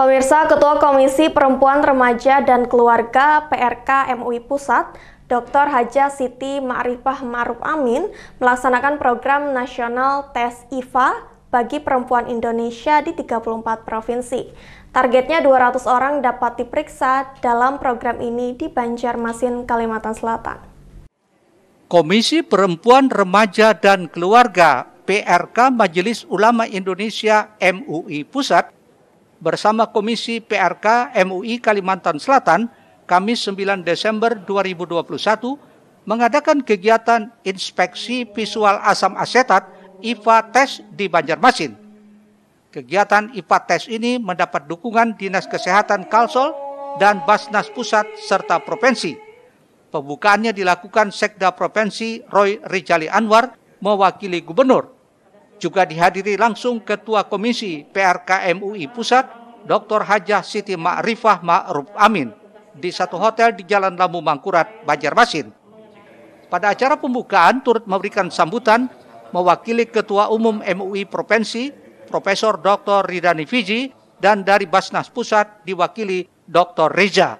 Pemirsa Ketua Komisi Perempuan Remaja dan Keluarga PRK MUI Pusat, Dr. Haja Siti Ma'rifah Ma'ruf Amin melaksanakan program nasional tes IVA bagi perempuan Indonesia di 34 provinsi. Targetnya 200 orang dapat diperiksa dalam program ini di Banjarmasin, Kalimantan Selatan. Komisi Perempuan Remaja dan Keluarga PRK Majelis Ulama Indonesia MUI Pusat bersama Komisi PRK MUI Kalimantan Selatan Kamis 9 Desember 2021 mengadakan kegiatan inspeksi visual asam asetat IFA tes di Banjarmasin. Kegiatan IFA tes ini mendapat dukungan Dinas Kesehatan Kalsol dan Basnas Pusat serta provinsi. Pembukaannya dilakukan Sekda Provinsi Roy Rijali Anwar mewakili gubernur juga dihadiri langsung Ketua Komisi PRK MUI Pusat Dr. Hajah Siti Ma'rifah Ma'ruf Amin di satu hotel di Jalan Lamu Mangkurat, Banjarmasin. Pada acara pembukaan turut memberikan sambutan mewakili Ketua Umum MUI Provinsi Profesor Dr. Ridani Fiji dan dari Basnas Pusat diwakili Dr. Reza.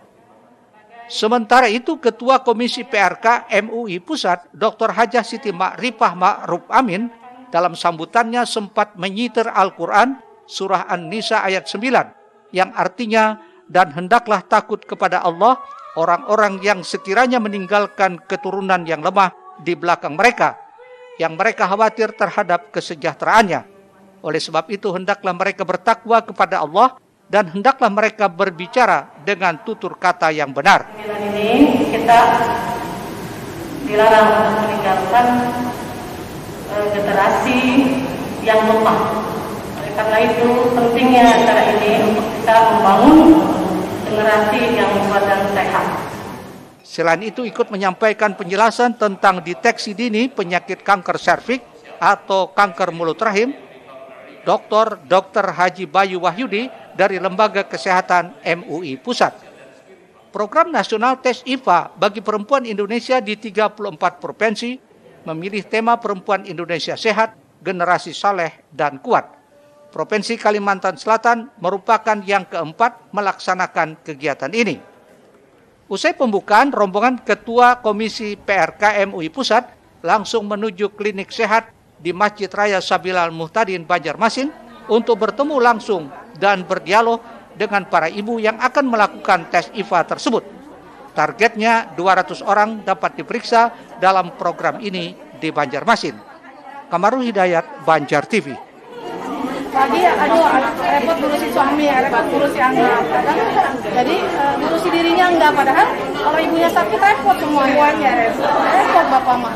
Sementara itu Ketua Komisi PRK MUI Pusat Dr. Hajah Siti Ma'rifah Ma'ruf Amin dalam sambutannya sempat menyiter Al-Quran surah An-Nisa ayat 9 yang artinya dan hendaklah takut kepada Allah orang-orang yang sekiranya meninggalkan keturunan yang lemah di belakang mereka yang mereka khawatir terhadap kesejahteraannya. Oleh sebab itu hendaklah mereka bertakwa kepada Allah dan hendaklah mereka berbicara dengan tutur kata yang benar. Ini kita dilarang meninggalkan eh, generasi yang lemah karena itu pentingnya acara ini untuk kita membangun generasi yang kuat dan sehat. Selain itu ikut menyampaikan penjelasan tentang deteksi dini penyakit kanker serviks atau kanker mulut rahim, Dr. Dr. Haji Bayu Wahyudi dari Lembaga Kesehatan MUI Pusat program nasional tes IVA bagi perempuan Indonesia di 34 provinsi memilih tema perempuan Indonesia sehat, generasi saleh dan kuat. Provinsi Kalimantan Selatan merupakan yang keempat melaksanakan kegiatan ini. Usai pembukaan, rombongan Ketua Komisi PRKM UI Pusat langsung menuju klinik sehat di Masjid Raya Sabilal Muhtadin Banjarmasin untuk bertemu langsung dan berdialog dengan para ibu yang akan melakukan tes IVA tersebut. Targetnya 200 orang dapat diperiksa dalam program ini di Banjarmasin. Kamarul Hidayat, Banjar TV lagi aduh repot ngurusin suami repot ngurusin anak kadang jadi uh, dirinya enggak padahal kalau ibunya sakit repot semuanya repot repot bapak mah